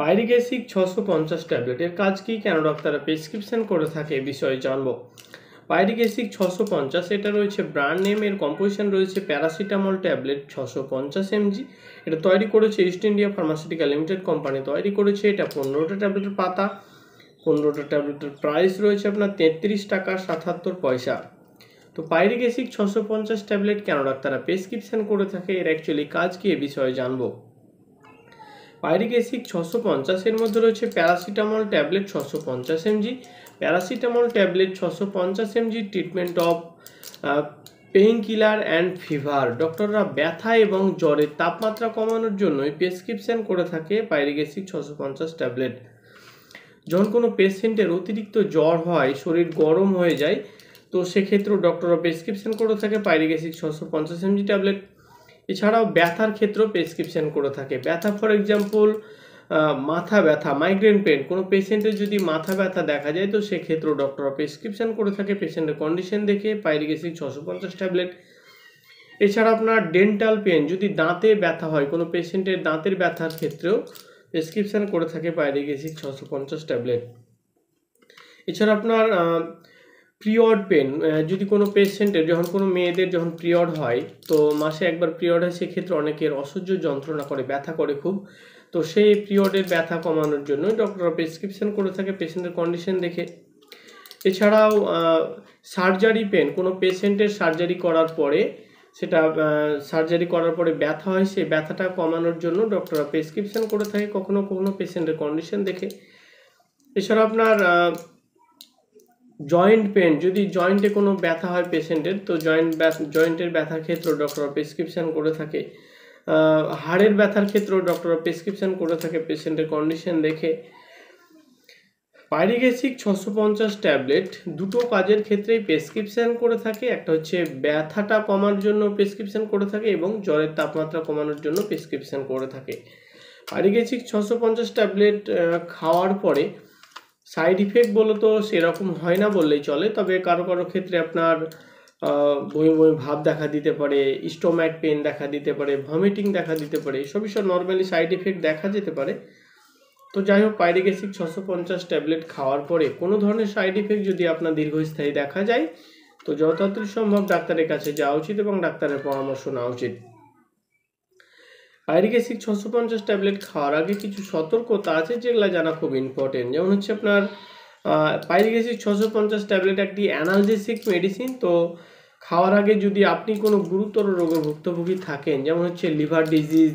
পাইরিক acid ছশো পঞ্চাশ ট্যাবলেটের কাজ কি কেন ডাক্তাররা প্রেসক্রিপশন করে থাকে এ বিষয়ে জানব পাইরিক অ্যাসিড ছশো পঞ্চাশ এটা রয়েছে ব্র্যান্ড নেম এর কম্পোজিশন রয়েছে প্যারাসিটামল ট্যাবলেট ছশো পঞ্চাশ এমজি এটা তৈরি করেছে East India pharmaceutical limited company তৈরি করেছে এটা পনেরোটা ট্যাবলেটের পাতা পনেরোটা ট্যাবলেটের প্রাইস রয়েছে আপনার তেত্রিশ টাকা সাতাত্তর পয়সা তো পাইরিক অ্যাসিড ছশো পঞ্চাশ ট্যাবলেট কেন ডাক্তাররা প্রেসক্রিপশন করে থাকে এর অ্যাকচুয়ালি কাজ কি এ বিষয়ে জানবো পাইরিক অ্যাসিড ছশো পঞ্চাশের মধ্যে রয়েছে প্যারাসিটামল ট্যাবলেট ছশো পঞ্চাশ এমজি প্যারাসিটামল ট্যাবলেট ছশো পঞ্চাশ mg treatment of pain killer and fever ডক্টররা ব্যথা এবং জ্বরের তাপমাত্রা কমানোর জন্য প্রেসক্রিপশান করে থাকে পাইরিক অ্যাসিড ছশো পঞ্চাশ ট্যাবলেট যখন কোনো পেশেন্টের অতিরিক্ত জ্বর হয় শরীর গরম হয়ে যায় তো সেক্ষেত্রেও ডক্টররা প্রেসক্রিপশান করে থাকে পাইরিক অ্যাসিড ছশো পঞ্চাশ এমজি ট্যাবলেট এছাড়াও ব্যথার ক্ষেত্রেও প্রেসক্রিপশান করে থাকে ব্যথা ফর এক্সাম্পল মাথা ব্যথা মাইগ্রেন পেন কোনো পেশেন্টের যদি মাথা ব্যথা দেখা যায় তো সেক্ষেত্রেও ডক্টররা প্রেসক্রিপশান করে থাকে পেশেন্টের কন্ডিশন দেখে পাইরিগেসিক ছশো পঞ্চাশ ট্যাবলেট এছাড়া আপনার ডেন্টাল পেন যদি দাঁতে ব্যথা হয় কোনো পেশেন্টের দাঁতের ব্যথার ক্ষেত্রেও প্রেসক্রিপশান করে থাকে পাইরিগেসিক ছশো পঞ্চাশ ট্যাবলেট এছাড়া আপনার পিরিয়ড পেন যদি কোনো পেশেন্টের যখন কোনো মেয়েদের যখন পিরিয়ড হয় তো মাসে একবার পিরিয়ড হয় সেক্ষেত্রে অনেকের অসহ্য যন্ত্রণা করে ব্যথা করে খুব তো সেই পিরিয়ডের ব্যথা কমানোর জন্য ডক্টররা প্রেসক্রিপশন করে থাকে পেশেন্টের কন্ডিশন দেখে এছাড়াও সার্জারি পেন কোনো পেশেন্টের সার্জারি করার পরে সেটা সার্জারি করার পরে ব্যথা হয় সেই ব্যথাটা কমানোর জন্য ডক্টররা প্রেসক্রিপশন করে থাকে কখনো কখনো পেশেন্টের কন্ডিশন দেখে এছাড়া আপনার জয়েন্ট পেন যদি জয়েন্টে কোনো ব্যথা হয় পেশেন্টের তো জয়েন্ট জয়েন্টের ব্যথার ক্ষেত্রেও ডক্টর প্রেসক্রিপশান করে থাকে হাড়ের ব্যথার ক্ষেত্রেও ডক্টর প্রেসক্রিপশান করে থাকে পেশেন্টের কন্ডিশন দেখে পাইরিগেসিক ছশো পঞ্চাশ ট্যাবলেট দুটো কাজের ক্ষেত্রেই প্রেসক্রিপশান করে থাকে একটা হচ্ছে ব্যথাটা কমার জন্য প্রেসক্রিপশান করে থাকে এবং জ্বরের তাপমাত্রা কমানোর জন্য প্রেসক্রিপশান করে থাকে পাইরিগেসিক ছশো পঞ্চাশ ট্যাবলেট খাওয়ার পরে সাইড ইফেক্ট বলে তো সেরকম হয় না বললেই চলে তবে কারো কারো ক্ষেত্রে আপনার বমি বমি ভাব দেখা দিতে পারে স্টোম্যাক পেন দেখা দিতে পারে ভমিটিং দেখা দিতে পারে এসবই সব নর্মালি সাইড ইফেক্ট দেখা যেতে পারে তো যাই হোক পাইরিক অ্যাসিড ছশো পঞ্চাশ ট্যাবলেট খাওয়ার পরে কোনো ধরনের সাইড ইফেক্ট যদি আপনার দীর্ঘস্থায়ী দেখা যায় তো যথাযথ সম্ভব ডাক্তারের কাছে যাওয়া উচিত এবং ডাক্তারের পরামর্শ নেওয়া উচিত আইরিক অ্যাসিড ছশো পঞ্চাশ ট্যাবলেট খাওয়ার আগে কিছু সতর্কতা আছে যেগুলো জানা খুব ইম্পর্টেন্ট যেমন হচ্ছে আপনার পাইরিক অ্যাসিড ছশো পঞ্চাশ ট্যাবলেট একটি অ্যানালজেসিক মেডিসিন তো খাওয়ার আগে যদি আপনি কোনো গুরুতর রোগে ভুক্তভোগী থাকেন যেমন হচ্ছে liver disease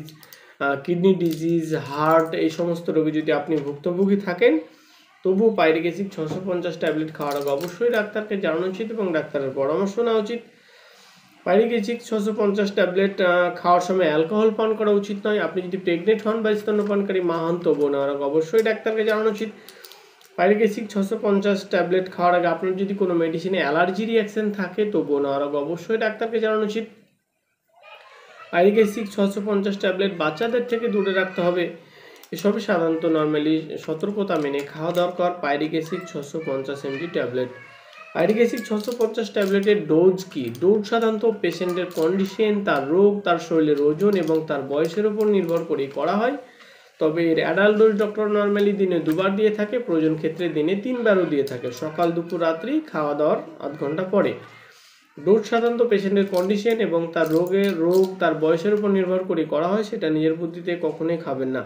kidney disease heart এই সমস্ত রোগে যদি আপনি ভুক্তভোগী থাকেন তবু পাইরিক অ্যাসিড ছশো পঞ্চাশ ট্যাবলেট খাওয়ার আগে অবশ্যই ডাক্তারকে জানানো উচিত এবং ডাক্তারের পরামর্শ নেওয়া উচিত পাইরিগেজিক ছশো পঞ্চাশ ট্যাবলেট খাওয়ার সময় অ্যালকোহল পান করা উচিত নয় আপনি যদি প্রেগনেন্ট হন বা স্তন্যপানকারী মা হন তবু না অবশ্যই ডাক্তারকে জানানো উচিত পাইরিগেসিক ছশো পঞ্চাশ ট্যাবলেট খাওয়ার আগে আপনার যদি কোনো মেডিসিনে অ্যালার্জি রিয়াকশন থাকে তবু না আগে অবশ্যই ডাক্তারকে জানানো উচিত পাইরিগেসিক ছশো পঞ্চাশ ট্যাবলেট বাচ্চাদের থেকে দূরে রাখতে হবে এসবই সাধারণত নর্মালি সতর্কতা মেনে খাওয়া দরকার পাইরিগেসিক ছশো পঞ্চাশ এমজি ট্যাবলেট আইরিক অ্যাসিড ছশো পঞ্চাশ ট্যাবলেটের ডোজ কি ডোজ সাধারণত পেশেন্টের কন্ডিশন তার রোগ তার শরীরের ওজন এবং তার বয়সের উপর নির্ভর করে করা হয় তবে এর অ্যাডাল্ট ডোজ ডক্টর নর্মালি দিনে দুবার দিয়ে থাকে প্রয়োজন ক্ষেত্রে দিনে তিনবারও দিয়ে থাকে সকাল দুপুর রাত্রি খাওয়া দাওয়ার আধ ঘন্টা পরে ডোজ সাধারণত পেশেন্টের কন্ডিশন এবং তার রোগের রোগ তার বয়সের উপর নির্ভর করে করা হয় সেটা নিজের বুদ্ধিতে কখনোই খাবেন না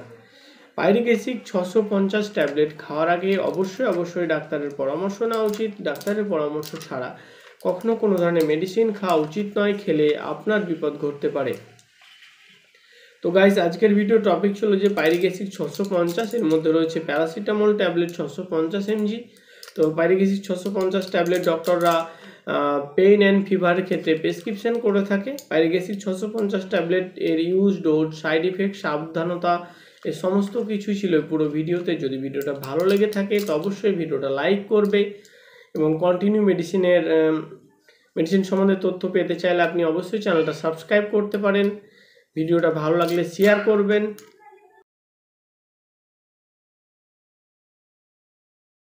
পাইরিক এসিড ছশো পঞ্চাশ ট্যাবলেট খাওয়ার আগে অবশ্যই অবশ্যই ডাক্তারের পরামর্শ নেওয়া উচিত ডাক্তারের পরামর্শ ছাড়া কখনো কোনো ধরনের মেডিসিন খাওয়া উচিত নয় খেলে আপনার বিপদ ঘটতে পারে তো গাইজ আজকের ভিডিও টপিক ছিল যে পাইরিক এসিড ছশো পঞ্চাশের মধ্যে রয়েছে প্যারাসিটামল ট্যাবলেট ছশো পঞ্চাশ এমজি তো পাইরিক এসিড ছশো পঞ্চাশ ট্যাবলেট ডক্টররা পেইন অ্যান্ড ফিভারের ক্ষেত্রে প্রেসক্রিপশন করে থাকে পাইরিক এসিড ছশো পঞ্চাশ ট্যাবলেট এর ইউজ ডোজ সাইড ইফেক্ট সাবধানতা এ সমস্ত কিছু ছিল পুরো ভিডিওতে যদি ভিডিওটা ভালো লেগে থাকে তো অবশ্যই ভিডিওটা লাইক করবে এবং কন্টিনিউ মেডিসিনের মেডিসিন সম্বন্ধে তথ্য পেতে চাইলে আপনি অবশ্যই চ্যানেলটা সাবস্ক্রাইব করতে পারেন ভিডিওটা ভালো লাগলে শেয়ার করবেন